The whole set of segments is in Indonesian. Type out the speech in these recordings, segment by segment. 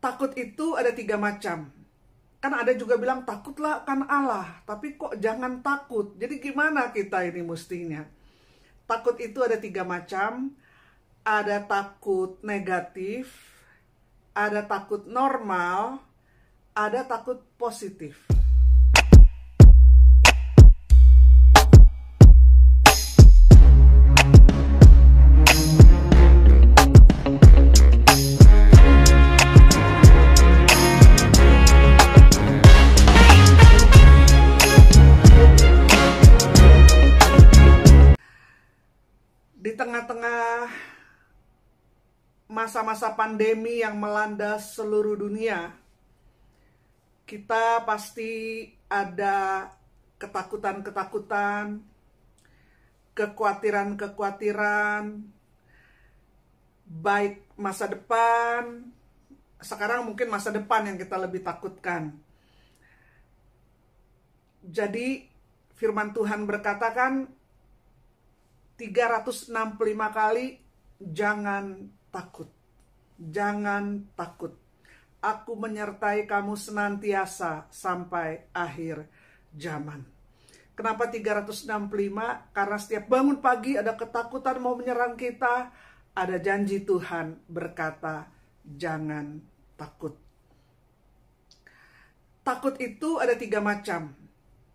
takut itu ada tiga macam. Kan ada juga bilang takutlah akan Allah, tapi kok jangan takut. Jadi gimana kita ini mestinya? Takut itu ada tiga macam. Ada takut negatif, ada takut normal, ada takut positif. masa-masa pandemi yang melanda seluruh dunia, kita pasti ada ketakutan-ketakutan, kekhawatiran-kekhawatiran, baik masa depan, sekarang mungkin masa depan yang kita lebih takutkan. Jadi firman Tuhan berkata kan 365 kali jangan takut jangan takut. Aku menyertai kamu senantiasa sampai akhir zaman. Kenapa 365? Karena setiap bangun pagi ada ketakutan mau menyerang kita, ada janji Tuhan berkata, jangan takut. Takut itu ada tiga macam.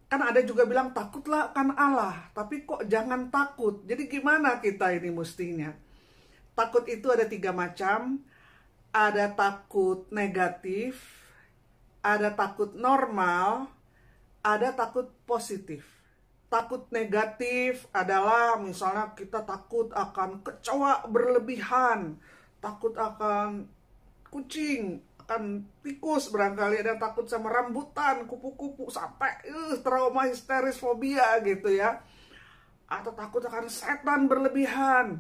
Kan ada juga bilang takutlah kan Allah, tapi kok jangan takut. Jadi gimana kita ini mestinya? Takut itu ada tiga macam ada takut negatif, ada takut normal, ada takut positif. Takut negatif adalah misalnya kita takut akan kecoa berlebihan, takut akan kucing, akan tikus barangkali ada takut sama rambutan, kupu-kupu sampai uh, trauma histeris fobia gitu ya. Atau takut akan setan berlebihan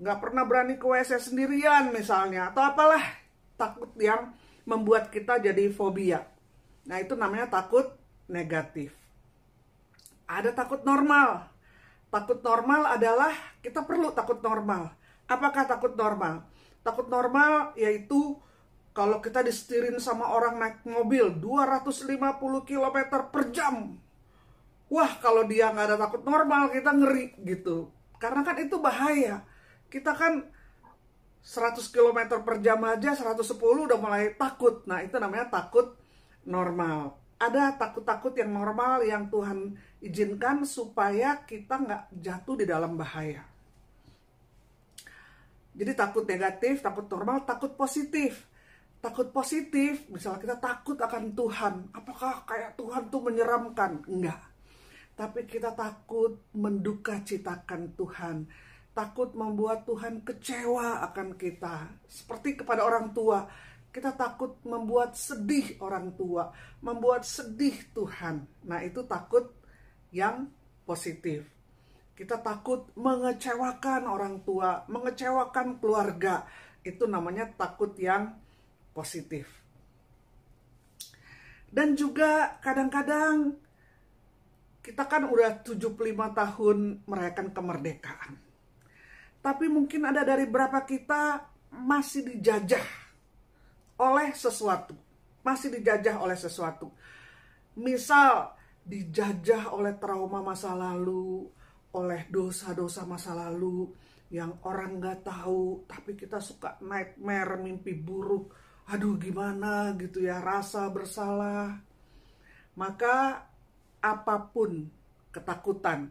nggak pernah berani ke WC sendirian misalnya atau apalah takut yang membuat kita jadi fobia. Nah itu namanya takut negatif. Ada takut normal. Takut normal adalah kita perlu takut normal. Apakah takut normal? Takut normal yaitu kalau kita disetirin sama orang naik mobil 250 km per jam. Wah kalau dia nggak ada takut normal kita ngeri gitu. Karena kan itu bahaya kita kan 100 km per jam aja 110 udah mulai takut. Nah itu namanya takut normal. Ada takut-takut yang normal yang Tuhan izinkan supaya kita nggak jatuh di dalam bahaya. Jadi takut negatif, takut normal, takut positif. Takut positif, misalnya kita takut akan Tuhan. Apakah kayak Tuhan tuh menyeramkan? Enggak. Tapi kita takut menduka citakan Tuhan takut membuat Tuhan kecewa akan kita, seperti kepada orang tua. Kita takut membuat sedih orang tua, membuat sedih Tuhan. Nah, itu takut yang positif. Kita takut mengecewakan orang tua, mengecewakan keluarga. Itu namanya takut yang positif. Dan juga kadang-kadang kita kan udah 75 tahun merayakan kemerdekaan tapi mungkin ada dari berapa kita masih dijajah oleh sesuatu, masih dijajah oleh sesuatu. Misal dijajah oleh trauma masa lalu, oleh dosa-dosa masa lalu yang orang nggak tahu, tapi kita suka nightmare, mimpi buruk. Aduh gimana gitu ya, rasa bersalah. Maka apapun ketakutan,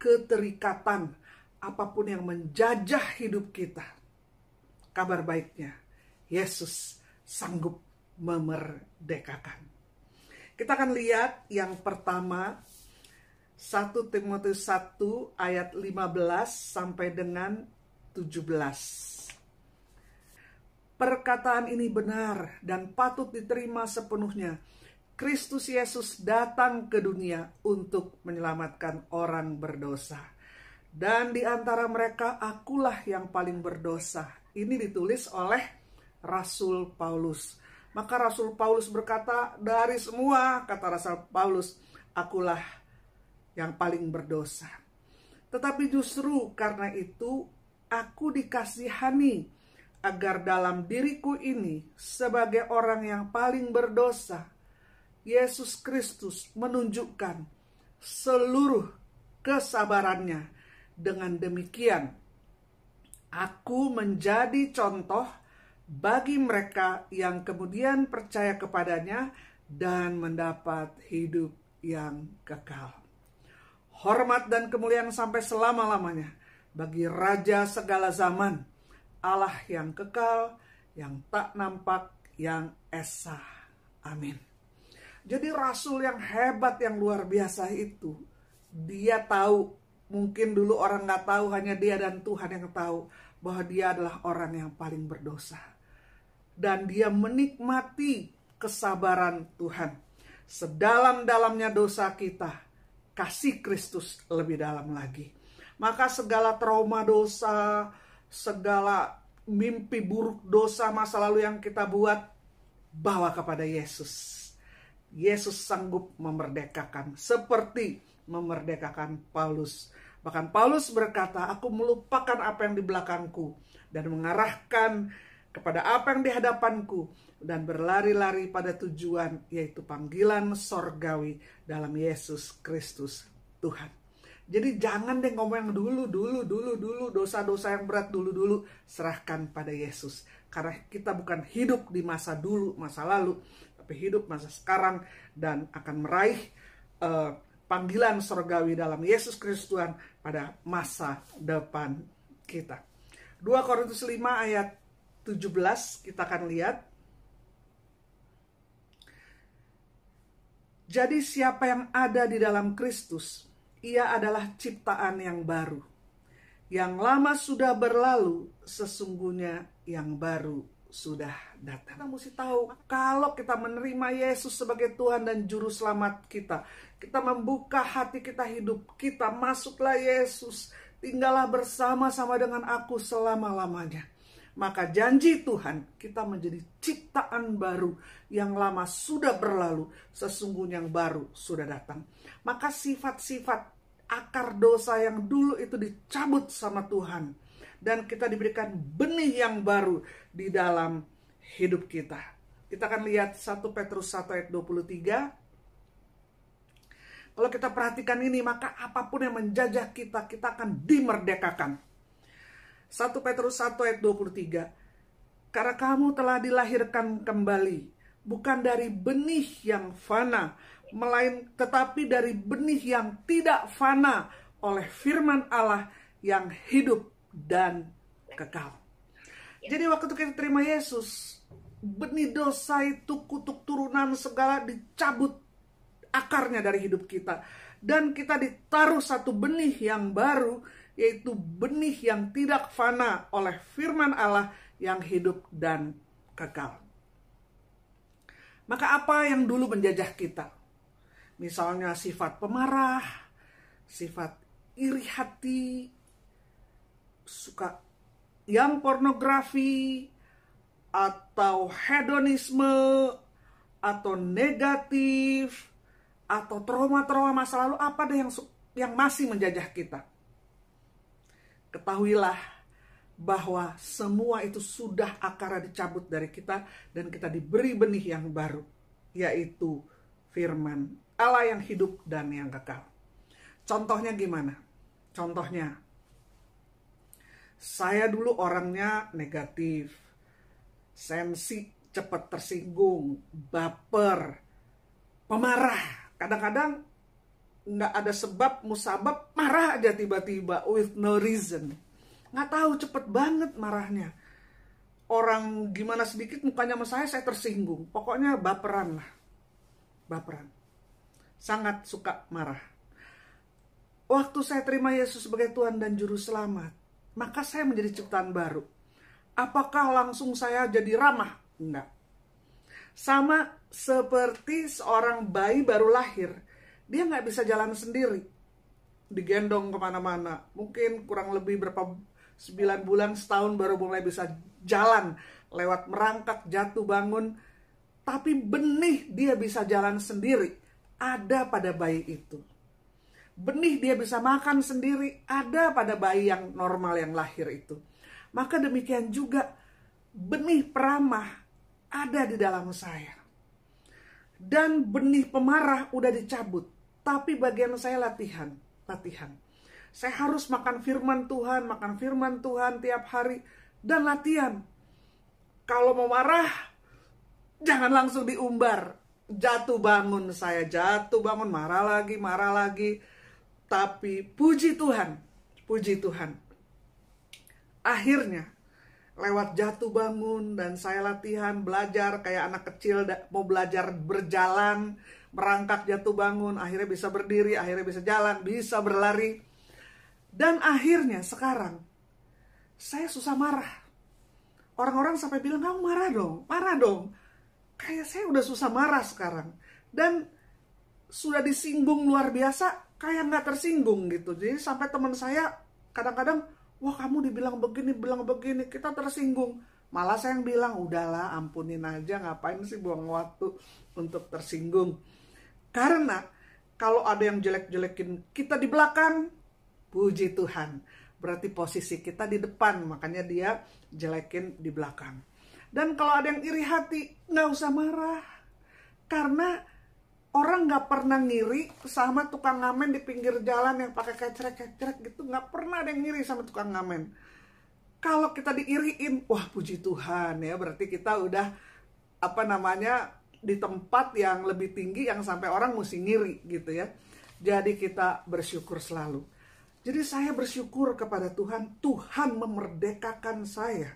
keterikatan apapun yang menjajah hidup kita. Kabar baiknya, Yesus sanggup memerdekakan. Kita akan lihat yang pertama 1 Timotius 1 ayat 15 sampai dengan 17. Perkataan ini benar dan patut diterima sepenuhnya. Kristus Yesus datang ke dunia untuk menyelamatkan orang berdosa. Dan di antara mereka akulah yang paling berdosa. Ini ditulis oleh Rasul Paulus. Maka Rasul Paulus berkata, dari semua, kata Rasul Paulus, akulah yang paling berdosa. Tetapi justru karena itu, aku dikasihani agar dalam diriku ini, sebagai orang yang paling berdosa, Yesus Kristus menunjukkan seluruh kesabarannya dengan demikian, aku menjadi contoh bagi mereka yang kemudian percaya kepadanya dan mendapat hidup yang kekal. Hormat dan kemuliaan sampai selama-lamanya bagi Raja segala zaman, Allah yang kekal, yang tak nampak, yang esa. Amin. Jadi rasul yang hebat, yang luar biasa itu, dia tahu mungkin dulu orang nggak tahu hanya dia dan Tuhan yang tahu bahwa dia adalah orang yang paling berdosa dan dia menikmati kesabaran Tuhan sedalam-dalamnya dosa kita kasih Kristus lebih dalam lagi maka segala trauma dosa segala mimpi buruk dosa masa lalu yang kita buat bawa kepada Yesus Yesus sanggup memerdekakan seperti memerdekakan Paulus Bahkan Paulus berkata, aku melupakan apa yang di belakangku dan mengarahkan kepada apa yang di hadapanku dan berlari-lari pada tujuan yaitu panggilan sorgawi dalam Yesus Kristus Tuhan. Jadi jangan deh ngomong yang dulu, dulu, dulu, dulu, dosa-dosa yang berat dulu, dulu, serahkan pada Yesus. Karena kita bukan hidup di masa dulu, masa lalu, tapi hidup masa sekarang dan akan meraih uh, panggilan surgawi dalam Yesus Kristus Tuhan pada masa depan kita. 2 Korintus 5 ayat 17 kita akan lihat. Jadi siapa yang ada di dalam Kristus, ia adalah ciptaan yang baru. Yang lama sudah berlalu, sesungguhnya yang baru sudah datang. Kita mesti tahu kalau kita menerima Yesus sebagai Tuhan dan Juru Selamat kita, kita membuka hati kita hidup kita. Masuklah Yesus. Tinggallah bersama-sama dengan aku selama-lamanya. Maka janji Tuhan kita menjadi ciptaan baru yang lama sudah berlalu, sesungguhnya yang baru sudah datang. Maka sifat-sifat akar dosa yang dulu itu dicabut sama Tuhan dan kita diberikan benih yang baru di dalam hidup kita. Kita akan lihat 1 Petrus 1 ayat 23 kalau kita perhatikan ini, maka apapun yang menjajah kita, kita akan dimerdekakan. 1 Petrus 1 ayat 23. Karena kamu telah dilahirkan kembali, bukan dari benih yang fana, melain tetapi dari benih yang tidak fana oleh firman Allah yang hidup dan kekal. Ya. Jadi waktu kita terima Yesus, benih dosa itu kutuk turunan segala dicabut akarnya dari hidup kita. Dan kita ditaruh satu benih yang baru, yaitu benih yang tidak fana oleh firman Allah yang hidup dan kekal. Maka apa yang dulu menjajah kita? Misalnya sifat pemarah, sifat iri hati, suka yang pornografi, atau hedonisme, atau negatif, atau trauma-trauma masa lalu apa deh yang yang masih menjajah kita. Ketahuilah bahwa semua itu sudah akar dicabut dari kita dan kita diberi benih yang baru, yaitu firman Allah yang hidup dan yang kekal. Contohnya gimana? Contohnya, saya dulu orangnya negatif, sensi, cepat tersinggung, baper, pemarah, Kadang-kadang nggak ada sebab musabab marah aja tiba-tiba with no reason. Nggak tahu cepet banget marahnya. Orang gimana sedikit mukanya sama saya, saya tersinggung. Pokoknya baperan lah. Baperan. Sangat suka marah. Waktu saya terima Yesus sebagai Tuhan dan Juru Selamat, maka saya menjadi ciptaan baru. Apakah langsung saya jadi ramah? Enggak. Sama seperti seorang bayi baru lahir, dia nggak bisa jalan sendiri, digendong kemana-mana. Mungkin kurang lebih berapa 9 bulan setahun baru mulai bisa jalan, lewat merangkak, jatuh bangun. Tapi benih dia bisa jalan sendiri, ada pada bayi itu. Benih dia bisa makan sendiri, ada pada bayi yang normal yang lahir itu. Maka demikian juga benih peramah ada di dalam saya dan benih pemarah udah dicabut. Tapi bagian saya latihan, latihan. Saya harus makan firman Tuhan, makan firman Tuhan tiap hari dan latihan. Kalau mau marah, jangan langsung diumbar. Jatuh bangun saya, jatuh bangun, marah lagi, marah lagi. Tapi puji Tuhan, puji Tuhan. Akhirnya lewat jatuh bangun dan saya latihan belajar kayak anak kecil mau belajar berjalan merangkak jatuh bangun akhirnya bisa berdiri akhirnya bisa jalan bisa berlari dan akhirnya sekarang saya susah marah orang-orang sampai bilang kamu marah dong marah dong kayak saya udah susah marah sekarang dan sudah disinggung luar biasa kayak nggak tersinggung gitu jadi sampai teman saya kadang-kadang wah kamu dibilang begini, bilang begini, kita tersinggung. Malah saya yang bilang, udahlah ampunin aja, ngapain sih buang waktu untuk tersinggung. Karena kalau ada yang jelek-jelekin kita di belakang, puji Tuhan. Berarti posisi kita di depan, makanya dia jelekin di belakang. Dan kalau ada yang iri hati, nggak usah marah. Karena orang nggak pernah ngiri sama tukang ngamen di pinggir jalan yang pakai kecrek-kecrek gitu nggak pernah ada yang ngiri sama tukang ngamen kalau kita diiriin wah puji Tuhan ya berarti kita udah apa namanya di tempat yang lebih tinggi yang sampai orang mesti ngiri gitu ya jadi kita bersyukur selalu jadi saya bersyukur kepada Tuhan Tuhan memerdekakan saya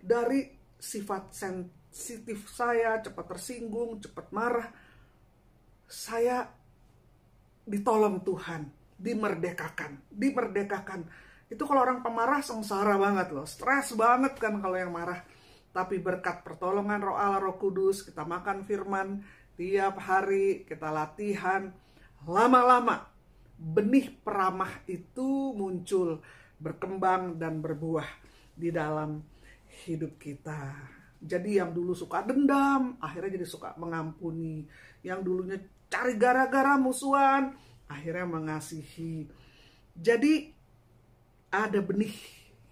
dari sifat sensitif saya cepat tersinggung cepat marah saya ditolong Tuhan, dimerdekakan, dimerdekakan. Itu kalau orang pemarah sengsara banget loh, stres banget kan kalau yang marah. Tapi berkat pertolongan roh Allah, roh kudus, kita makan firman tiap hari, kita latihan. Lama-lama benih peramah itu muncul, berkembang dan berbuah di dalam hidup kita. Jadi yang dulu suka dendam, akhirnya jadi suka mengampuni yang dulunya cari gara-gara musuhan akhirnya mengasihi. Jadi ada benih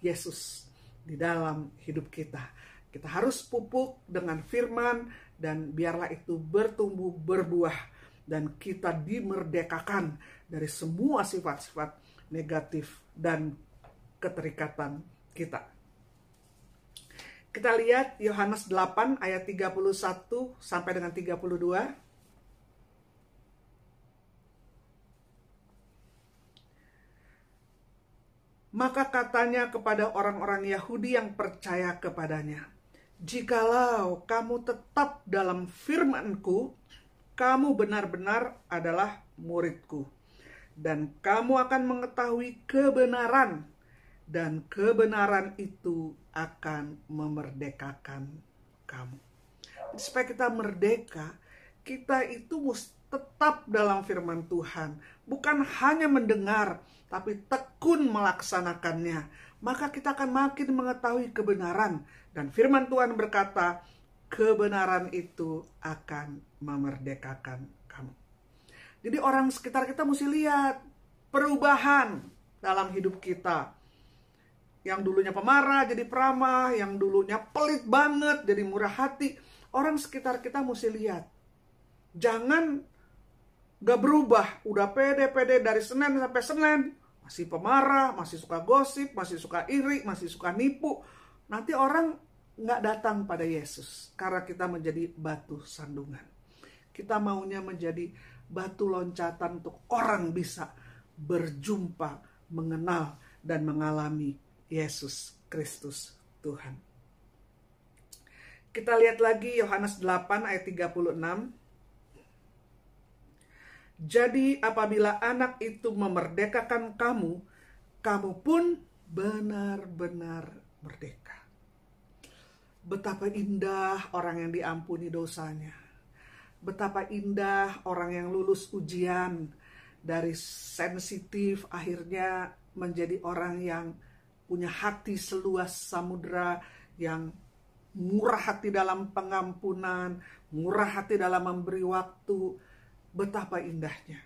Yesus di dalam hidup kita. Kita harus pupuk dengan firman dan biarlah itu bertumbuh berbuah dan kita dimerdekakan dari semua sifat-sifat negatif dan keterikatan kita. Kita lihat Yohanes 8 ayat 31 sampai dengan 32. Maka katanya kepada orang-orang Yahudi yang percaya kepadanya, Jikalau kamu tetap dalam firmanku, kamu benar-benar adalah muridku. Dan kamu akan mengetahui kebenaran, dan kebenaran itu akan memerdekakan kamu. Supaya kita merdeka, kita itu mesti tetap dalam firman Tuhan, bukan hanya mendengar, tapi tekun melaksanakannya. Maka kita akan makin mengetahui kebenaran, dan firman Tuhan berkata, "Kebenaran itu akan memerdekakan kamu." Jadi, orang sekitar kita mesti lihat perubahan dalam hidup kita yang dulunya pemarah jadi peramah, yang dulunya pelit banget jadi murah hati. Orang sekitar kita mesti lihat. Jangan Gak berubah, udah pede-pede dari Senin sampai Senin. Masih pemarah, masih suka gosip, masih suka iri, masih suka nipu. Nanti orang gak datang pada Yesus karena kita menjadi batu sandungan. Kita maunya menjadi batu loncatan untuk orang bisa berjumpa, mengenal, dan mengalami Yesus Kristus Tuhan. Kita lihat lagi Yohanes 8 ayat 36. Jadi apabila anak itu memerdekakan kamu, kamu pun benar-benar merdeka. Betapa indah orang yang diampuni dosanya. Betapa indah orang yang lulus ujian dari sensitif akhirnya menjadi orang yang punya hati seluas samudra yang murah hati dalam pengampunan, murah hati dalam memberi waktu, betapa indahnya.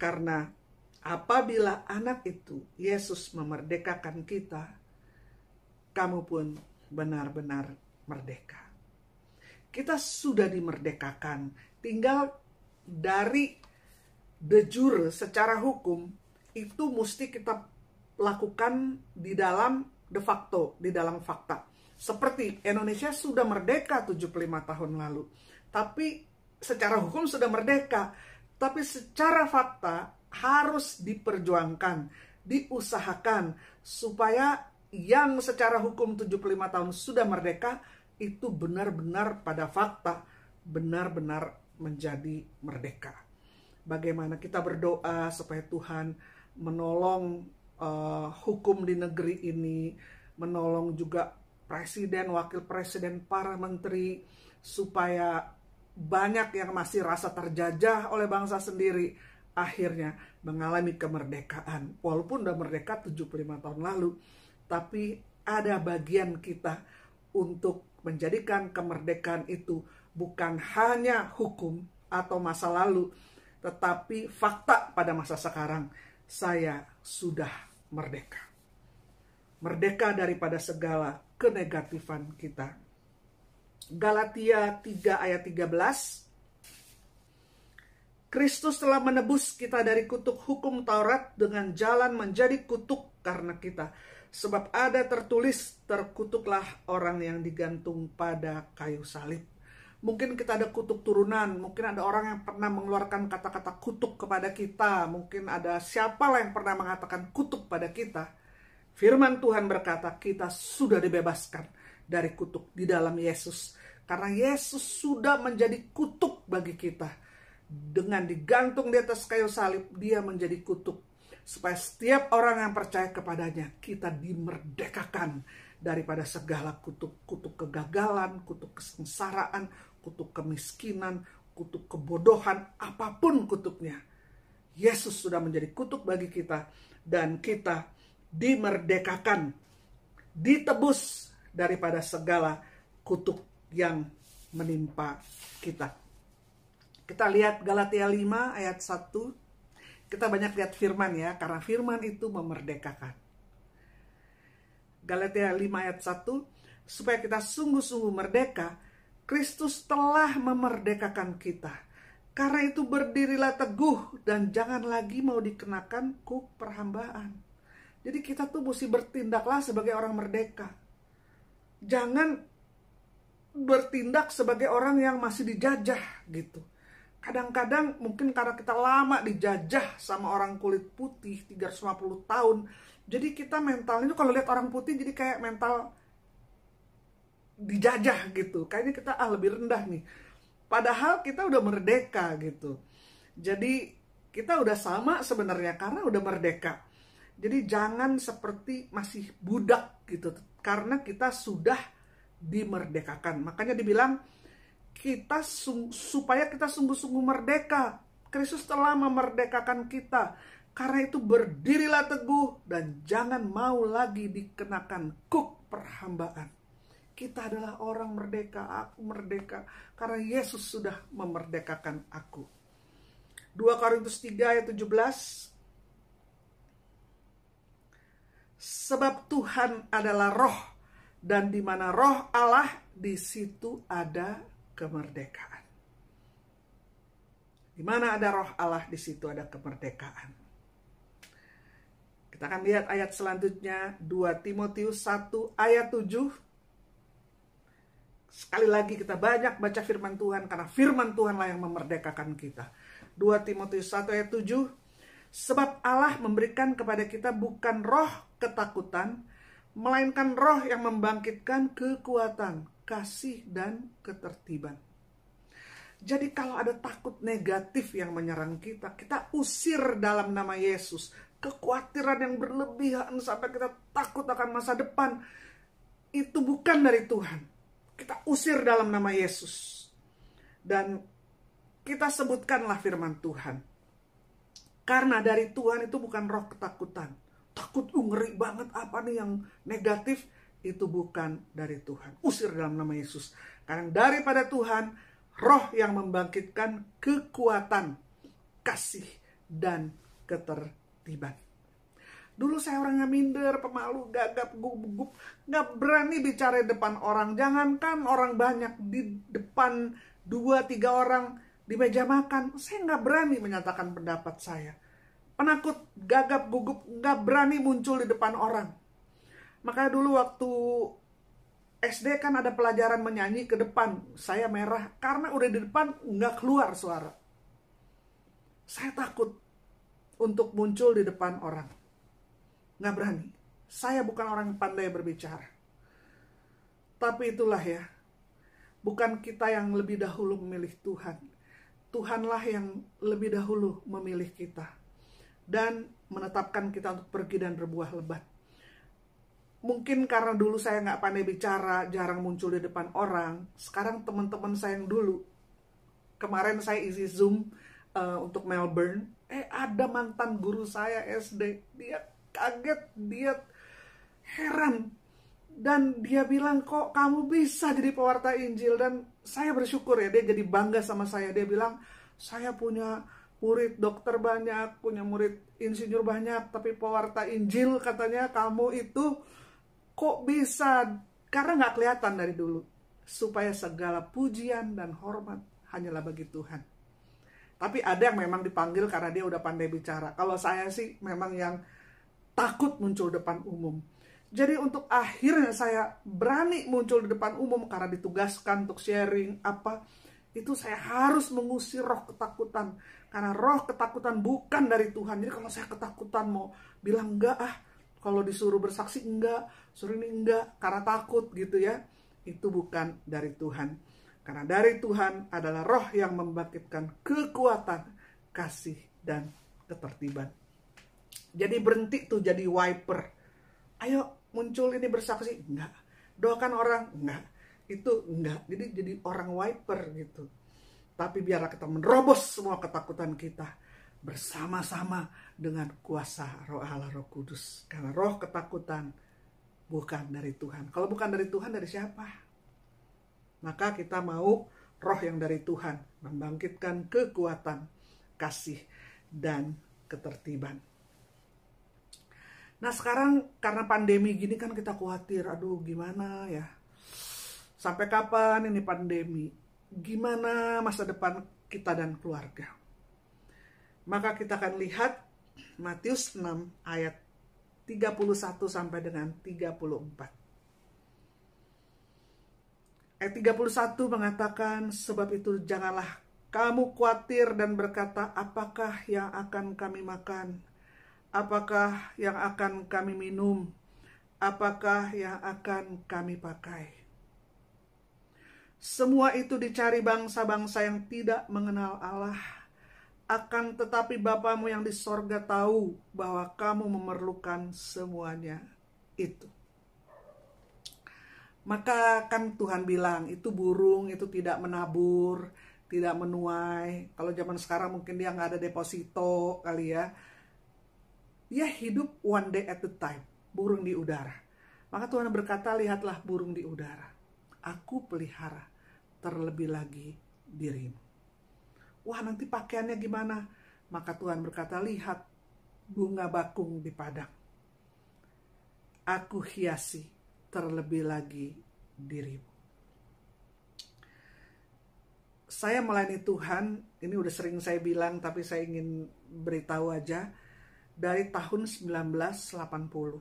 Karena apabila anak itu, Yesus memerdekakan kita, kamu pun benar-benar merdeka. Kita sudah dimerdekakan, tinggal dari de jure secara hukum itu mesti kita lakukan di dalam de facto, di dalam fakta. Seperti Indonesia sudah merdeka 75 tahun lalu, tapi secara hukum sudah merdeka, tapi secara fakta harus diperjuangkan, diusahakan supaya yang secara hukum 75 tahun sudah merdeka itu benar-benar pada fakta benar-benar menjadi merdeka. Bagaimana kita berdoa supaya Tuhan menolong uh, hukum di negeri ini, menolong juga presiden, wakil presiden, para menteri supaya banyak yang masih rasa terjajah oleh bangsa sendiri akhirnya mengalami kemerdekaan walaupun sudah merdeka 75 tahun lalu tapi ada bagian kita untuk menjadikan kemerdekaan itu bukan hanya hukum atau masa lalu tetapi fakta pada masa sekarang saya sudah merdeka merdeka daripada segala kenegatifan kita Galatia 3 ayat 13. Kristus telah menebus kita dari kutuk hukum Taurat dengan jalan menjadi kutuk karena kita. Sebab ada tertulis, terkutuklah orang yang digantung pada kayu salib. Mungkin kita ada kutuk turunan, mungkin ada orang yang pernah mengeluarkan kata-kata kutuk kepada kita, mungkin ada siapalah yang pernah mengatakan kutuk pada kita. Firman Tuhan berkata, kita sudah dibebaskan dari kutuk di dalam Yesus. Karena Yesus sudah menjadi kutuk bagi kita. Dengan digantung di atas kayu salib, dia menjadi kutuk. Supaya setiap orang yang percaya kepadanya, kita dimerdekakan daripada segala kutuk. Kutuk kegagalan, kutuk kesengsaraan, kutuk kemiskinan, kutuk kebodohan, apapun kutuknya. Yesus sudah menjadi kutuk bagi kita dan kita dimerdekakan, ditebus daripada segala kutuk yang menimpa kita. Kita lihat Galatia 5 ayat 1. Kita banyak lihat firman ya, karena firman itu memerdekakan. Galatia 5 ayat 1, supaya kita sungguh-sungguh merdeka, Kristus telah memerdekakan kita. Karena itu berdirilah teguh dan jangan lagi mau dikenakan kuk perhambaan. Jadi kita tuh mesti bertindaklah sebagai orang merdeka. Jangan bertindak sebagai orang yang masih dijajah gitu. Kadang-kadang mungkin karena kita lama dijajah sama orang kulit putih 350 tahun. Jadi kita mentalnya itu kalau lihat orang putih jadi kayak mental dijajah gitu. Kayaknya kita ah lebih rendah nih. Padahal kita udah merdeka gitu. Jadi kita udah sama sebenarnya karena udah merdeka. Jadi jangan seperti masih budak gitu karena kita sudah dimerdekakan. Makanya dibilang kita supaya kita sungguh-sungguh merdeka. Kristus telah memerdekakan kita. Karena itu berdirilah teguh dan jangan mau lagi dikenakan kuk perhambaan. Kita adalah orang merdeka, aku merdeka karena Yesus sudah memerdekakan aku. 2 Korintus 3 ayat 17 Sebab Tuhan adalah roh dan di mana roh Allah di situ ada kemerdekaan. Di mana ada roh Allah di situ ada kemerdekaan. Kita akan lihat ayat selanjutnya 2 Timotius 1 ayat 7. Sekali lagi kita banyak baca firman Tuhan karena firman Tuhanlah yang memerdekakan kita. 2 Timotius 1 ayat 7 Sebab Allah memberikan kepada kita bukan roh ketakutan, melainkan roh yang membangkitkan kekuatan, kasih, dan ketertiban. Jadi kalau ada takut negatif yang menyerang kita, kita usir dalam nama Yesus. Kekhawatiran yang berlebihan sampai kita takut akan masa depan, itu bukan dari Tuhan. Kita usir dalam nama Yesus. Dan kita sebutkanlah firman Tuhan. Karena dari Tuhan itu bukan roh ketakutan, takut ungerik uh, ngeri banget apa nih yang negatif itu bukan dari Tuhan usir dalam nama Yesus karena daripada Tuhan roh yang membangkitkan kekuatan kasih dan ketertiban Dulu saya orangnya minder, pemalu, gagap, gugup, gak berani bicara di depan orang. Jangankan orang banyak di depan dua tiga orang di meja makan, saya gak berani menyatakan pendapat saya penakut, gagap, gugup, nggak berani muncul di depan orang. Makanya dulu waktu SD kan ada pelajaran menyanyi ke depan, saya merah karena udah di depan nggak keluar suara. Saya takut untuk muncul di depan orang. Nggak berani. Saya bukan orang yang pandai berbicara. Tapi itulah ya, bukan kita yang lebih dahulu memilih Tuhan. Tuhanlah yang lebih dahulu memilih kita dan menetapkan kita untuk pergi dan berbuah lebat. Mungkin karena dulu saya nggak pandai bicara, jarang muncul di depan orang. Sekarang teman-teman saya yang dulu, kemarin saya isi Zoom uh, untuk Melbourne, eh ada mantan guru saya SD, dia kaget, dia heran. Dan dia bilang, kok kamu bisa jadi pewarta Injil? Dan saya bersyukur ya, dia jadi bangga sama saya. Dia bilang, saya punya murid dokter banyak, punya murid insinyur banyak, tapi pewarta Injil katanya kamu itu kok bisa karena nggak kelihatan dari dulu supaya segala pujian dan hormat hanyalah bagi Tuhan. Tapi ada yang memang dipanggil karena dia udah pandai bicara. Kalau saya sih memang yang takut muncul depan umum. Jadi untuk akhirnya saya berani muncul di depan umum karena ditugaskan untuk sharing apa itu saya harus mengusir roh ketakutan karena roh ketakutan bukan dari Tuhan. Jadi kalau saya ketakutan mau bilang enggak ah, kalau disuruh bersaksi enggak, suruh ini enggak karena takut gitu ya. Itu bukan dari Tuhan. Karena dari Tuhan adalah roh yang membangkitkan kekuatan, kasih dan ketertiban. Jadi berhenti tuh jadi wiper. Ayo muncul ini bersaksi enggak. Doakan orang enggak. Itu enggak. Jadi jadi orang wiper gitu tapi biarlah kita menerobos semua ketakutan kita bersama-sama dengan kuasa roh Allah, roh kudus. Karena roh ketakutan bukan dari Tuhan. Kalau bukan dari Tuhan, dari siapa? Maka kita mau roh yang dari Tuhan membangkitkan kekuatan, kasih, dan ketertiban. Nah sekarang karena pandemi gini kan kita khawatir, aduh gimana ya, sampai kapan ini pandemi? gimana masa depan kita dan keluarga. Maka kita akan lihat Matius 6 ayat 31 sampai dengan 34. Ayat 31 mengatakan, sebab itu janganlah kamu khawatir dan berkata, apakah yang akan kami makan? Apakah yang akan kami minum? Apakah yang akan kami pakai? Semua itu dicari bangsa-bangsa yang tidak mengenal Allah. Akan tetapi Bapamu yang di sorga tahu bahwa kamu memerlukan semuanya itu. Maka kan Tuhan bilang itu burung itu tidak menabur, tidak menuai. Kalau zaman sekarang mungkin dia nggak ada deposito kali ya. Dia hidup one day at a time, burung di udara. Maka Tuhan berkata, lihatlah burung di udara. Aku pelihara terlebih lagi dirimu. Wah, nanti pakaiannya gimana? Maka Tuhan berkata, "Lihat bunga bakung di padang. Aku hiasi terlebih lagi dirimu." Saya melayani Tuhan, ini udah sering saya bilang tapi saya ingin beritahu aja dari tahun 1980.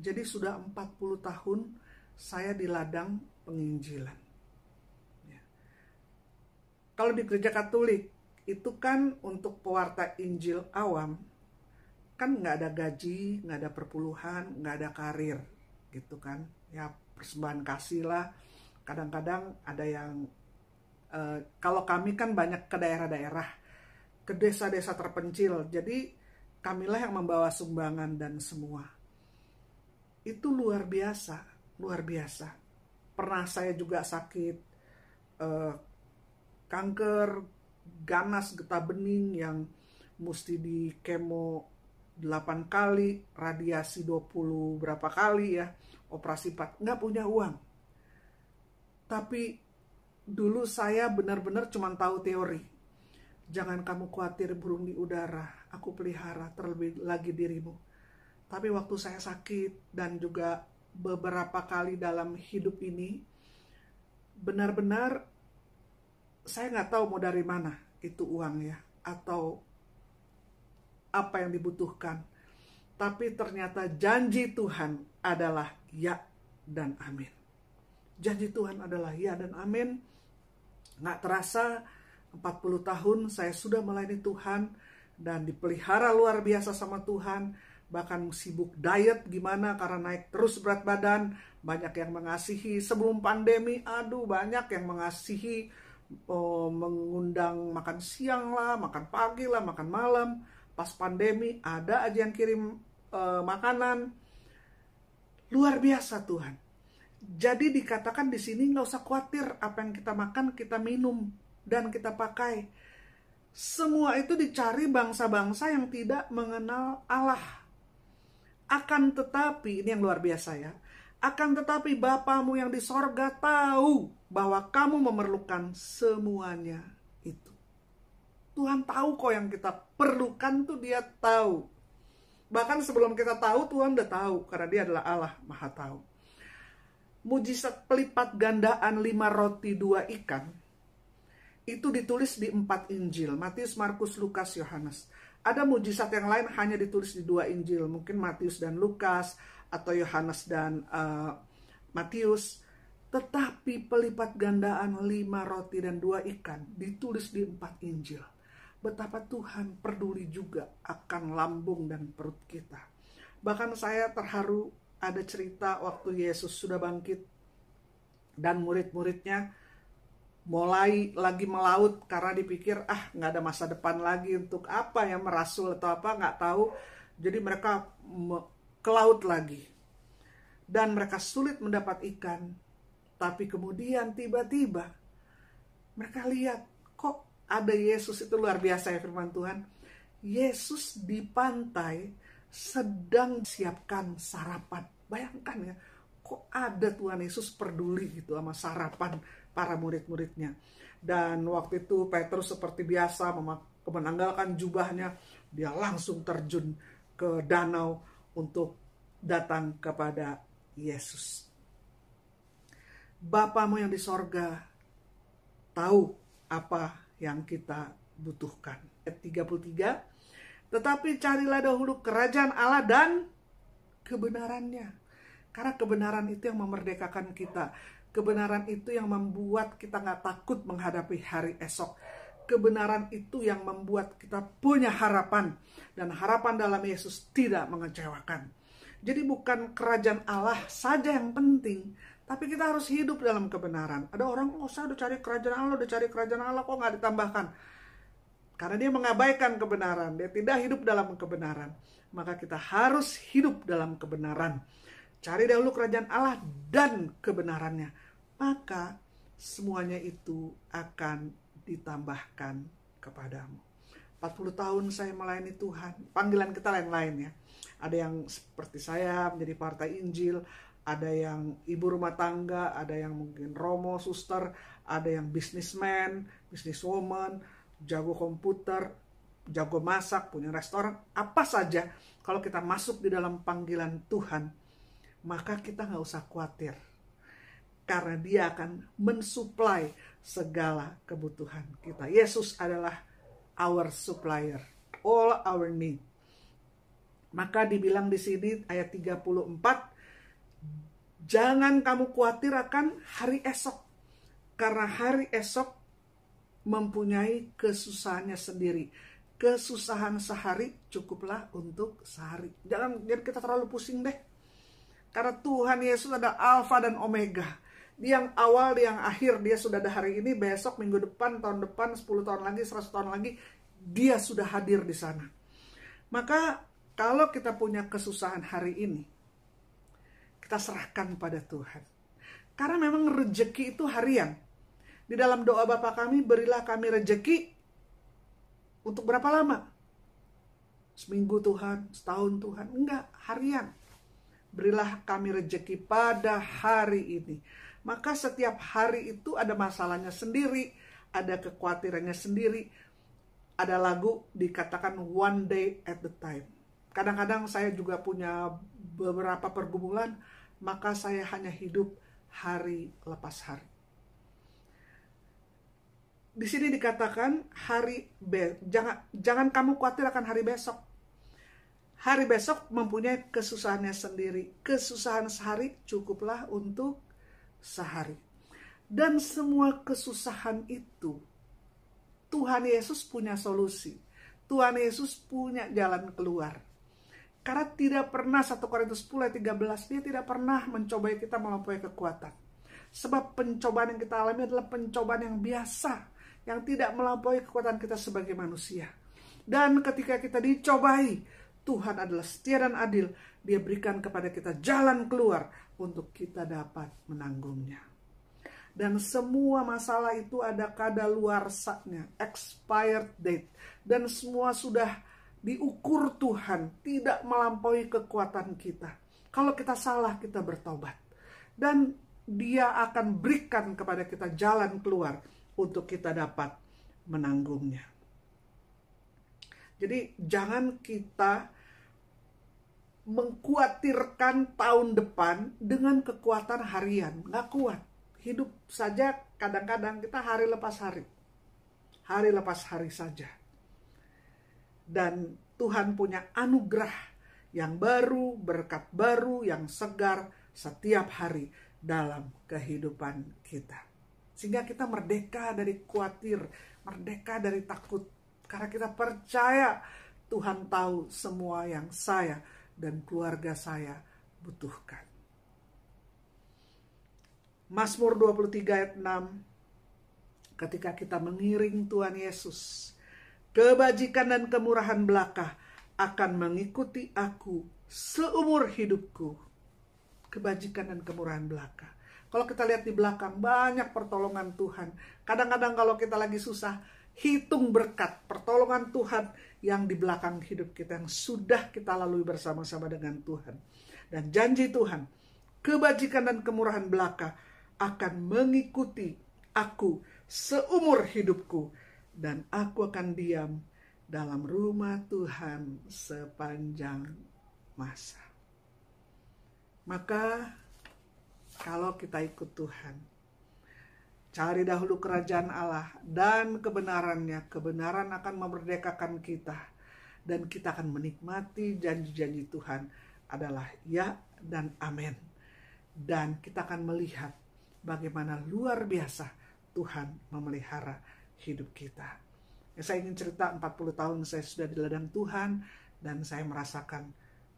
Jadi sudah 40 tahun saya di ladang penginjilan kalau di gereja Katolik itu kan untuk pewarta Injil awam kan nggak ada gaji, nggak ada perpuluhan, nggak ada karir gitu kan. Ya persembahan kasih lah. Kadang-kadang ada yang e, kalau kami kan banyak ke daerah-daerah, ke desa-desa terpencil. Jadi kamilah yang membawa sumbangan dan semua. Itu luar biasa, luar biasa. Pernah saya juga sakit e, kanker ganas getah bening yang mesti di kemo 8 kali, radiasi 20 berapa kali ya, operasi 4, nggak punya uang. Tapi dulu saya benar-benar cuma tahu teori. Jangan kamu khawatir burung di udara, aku pelihara terlebih lagi dirimu. Tapi waktu saya sakit dan juga beberapa kali dalam hidup ini, benar-benar saya nggak tahu mau dari mana itu uang ya atau apa yang dibutuhkan tapi ternyata janji Tuhan adalah ya dan amin janji Tuhan adalah ya dan amin nggak terasa 40 tahun saya sudah melayani Tuhan dan dipelihara luar biasa sama Tuhan bahkan sibuk diet gimana karena naik terus berat badan banyak yang mengasihi sebelum pandemi aduh banyak yang mengasihi oh, mengundang makan siang lah, makan pagi lah, makan malam. Pas pandemi ada aja yang kirim uh, makanan. Luar biasa Tuhan. Jadi dikatakan di sini nggak usah khawatir apa yang kita makan, kita minum dan kita pakai. Semua itu dicari bangsa-bangsa yang tidak mengenal Allah. Akan tetapi ini yang luar biasa ya akan tetapi Bapamu yang di sorga tahu bahwa kamu memerlukan semuanya itu. Tuhan tahu kok yang kita perlukan tuh dia tahu. Bahkan sebelum kita tahu, Tuhan udah tahu. Karena dia adalah Allah maha tahu. Mujizat pelipat gandaan lima roti dua ikan. Itu ditulis di empat Injil. Matius, Markus, Lukas, Yohanes. Ada mujizat yang lain hanya ditulis di dua Injil. Mungkin Matius dan Lukas atau Yohanes dan uh, Matius tetapi pelipat gandaan lima roti dan dua ikan ditulis di empat Injil. Betapa Tuhan peduli juga akan lambung dan perut kita. Bahkan saya terharu ada cerita waktu Yesus sudah bangkit dan murid-muridnya mulai lagi melaut karena dipikir ah nggak ada masa depan lagi untuk apa ya merasul atau apa nggak tahu jadi mereka ke laut lagi. Dan mereka sulit mendapat ikan, tapi kemudian tiba-tiba mereka lihat kok ada Yesus itu luar biasa ya firman Tuhan. Yesus di pantai sedang siapkan sarapan. Bayangkan ya, kok ada Tuhan Yesus peduli gitu sama sarapan para murid-muridnya. Dan waktu itu Petrus seperti biasa menanggalkan jubahnya, dia langsung terjun ke danau untuk datang kepada Yesus. Bapamu yang di sorga tahu apa yang kita butuhkan. 33, tetapi carilah dahulu kerajaan Allah dan kebenarannya. Karena kebenaran itu yang memerdekakan kita. Kebenaran itu yang membuat kita nggak takut menghadapi hari esok kebenaran itu yang membuat kita punya harapan dan harapan dalam Yesus tidak mengecewakan. Jadi bukan kerajaan Allah saja yang penting, tapi kita harus hidup dalam kebenaran. Ada orang, oh saya udah cari kerajaan Allah, udah cari kerajaan Allah, kok nggak ditambahkan? Karena dia mengabaikan kebenaran, dia tidak hidup dalam kebenaran. Maka kita harus hidup dalam kebenaran. Cari dahulu kerajaan Allah dan kebenarannya. Maka semuanya itu akan ditambahkan kepadamu. 40 tahun saya melayani Tuhan. Panggilan kita lain-lain ya. Ada yang seperti saya menjadi partai Injil, ada yang ibu rumah tangga, ada yang mungkin romo, suster, ada yang bisnismen, bisniswoman, jago komputer, jago masak, punya restoran, apa saja. Kalau kita masuk di dalam panggilan Tuhan, maka kita nggak usah khawatir. Karena dia akan mensuplai segala kebutuhan kita. Yesus adalah our supplier, all our need. Maka dibilang di sini ayat 34, jangan kamu khawatir akan hari esok, karena hari esok mempunyai kesusahannya sendiri. Kesusahan sehari cukuplah untuk sehari. Jangan, jangan kita terlalu pusing deh. Karena Tuhan Yesus adalah Alfa dan Omega yang awal yang akhir dia sudah ada hari ini besok minggu depan tahun depan 10 tahun lagi 100 tahun lagi dia sudah hadir di sana maka kalau kita punya kesusahan hari ini kita serahkan pada Tuhan karena memang rejeki itu harian di dalam doa Bapa kami berilah kami rejeki untuk berapa lama seminggu Tuhan setahun Tuhan enggak harian berilah kami rejeki pada hari ini maka setiap hari itu ada masalahnya sendiri, ada kekhawatirannya sendiri. Ada lagu dikatakan one day at the time. Kadang-kadang saya juga punya beberapa pergumulan, maka saya hanya hidup hari lepas hari. Di sini dikatakan hari be jangan jangan kamu khawatir akan hari besok. Hari besok mempunyai kesusahannya sendiri. Kesusahan sehari cukuplah untuk sehari. Dan semua kesusahan itu Tuhan Yesus punya solusi. Tuhan Yesus punya jalan keluar. Karena tidak pernah satu Korintus 10 ayat 13 dia tidak pernah mencobai kita melampaui kekuatan. Sebab pencobaan yang kita alami adalah pencobaan yang biasa, yang tidak melampaui kekuatan kita sebagai manusia. Dan ketika kita dicobai, Tuhan adalah setia dan adil. Dia berikan kepada kita jalan keluar untuk kita dapat menanggungnya. Dan semua masalah itu ada kada luar saknya, expired date. Dan semua sudah diukur Tuhan, tidak melampaui kekuatan kita. Kalau kita salah, kita bertobat. Dan dia akan berikan kepada kita jalan keluar untuk kita dapat menanggungnya. Jadi jangan kita mengkhawatirkan tahun depan dengan kekuatan harian. Nggak kuat. Hidup saja kadang-kadang kita hari lepas hari. Hari lepas hari saja. Dan Tuhan punya anugerah yang baru, berkat baru, yang segar setiap hari dalam kehidupan kita. Sehingga kita merdeka dari khawatir, merdeka dari takut. Karena kita percaya Tuhan tahu semua yang saya dan keluarga saya butuhkan. Mazmur 23 ayat 6 ketika kita mengiring Tuhan Yesus kebajikan dan kemurahan belaka akan mengikuti aku seumur hidupku. Kebajikan dan kemurahan belaka. Kalau kita lihat di belakang banyak pertolongan Tuhan. Kadang-kadang kalau kita lagi susah, hitung berkat pertolongan Tuhan yang di belakang hidup kita yang sudah kita lalui bersama-sama dengan Tuhan. Dan janji Tuhan, kebajikan dan kemurahan belaka akan mengikuti aku seumur hidupku dan aku akan diam dalam rumah Tuhan sepanjang masa. Maka kalau kita ikut Tuhan, Cari dahulu kerajaan Allah dan kebenarannya. Kebenaran akan memerdekakan kita. Dan kita akan menikmati janji-janji Tuhan adalah ya dan amin. Dan kita akan melihat bagaimana luar biasa Tuhan memelihara hidup kita. Ya, saya ingin cerita 40 tahun saya sudah di ladang Tuhan dan saya merasakan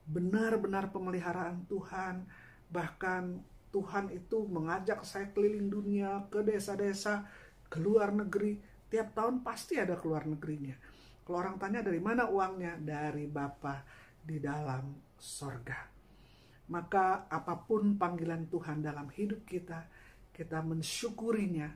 benar-benar pemeliharaan Tuhan bahkan Tuhan itu mengajak saya keliling dunia, ke desa-desa, ke luar negeri. Tiap tahun pasti ada ke luar negerinya. Kalau orang tanya dari mana uangnya? Dari Bapa di dalam sorga. Maka apapun panggilan Tuhan dalam hidup kita, kita mensyukurinya,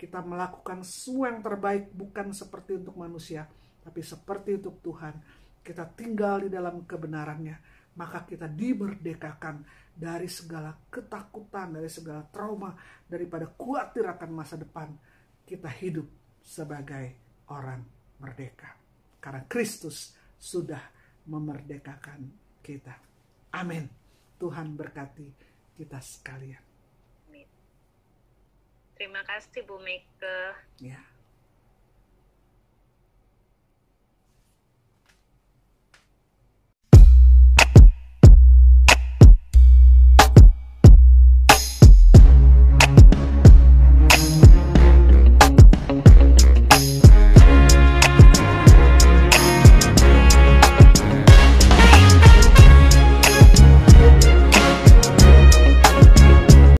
kita melakukan semua yang terbaik bukan seperti untuk manusia, tapi seperti untuk Tuhan. Kita tinggal di dalam kebenarannya, maka kita dimerdekakan dari segala ketakutan, dari segala trauma, daripada khawatir akan masa depan. Kita hidup sebagai orang merdeka. Karena Kristus sudah memerdekakan kita. Amin. Tuhan berkati kita sekalian. Terima kasih Bu Meke. Ya.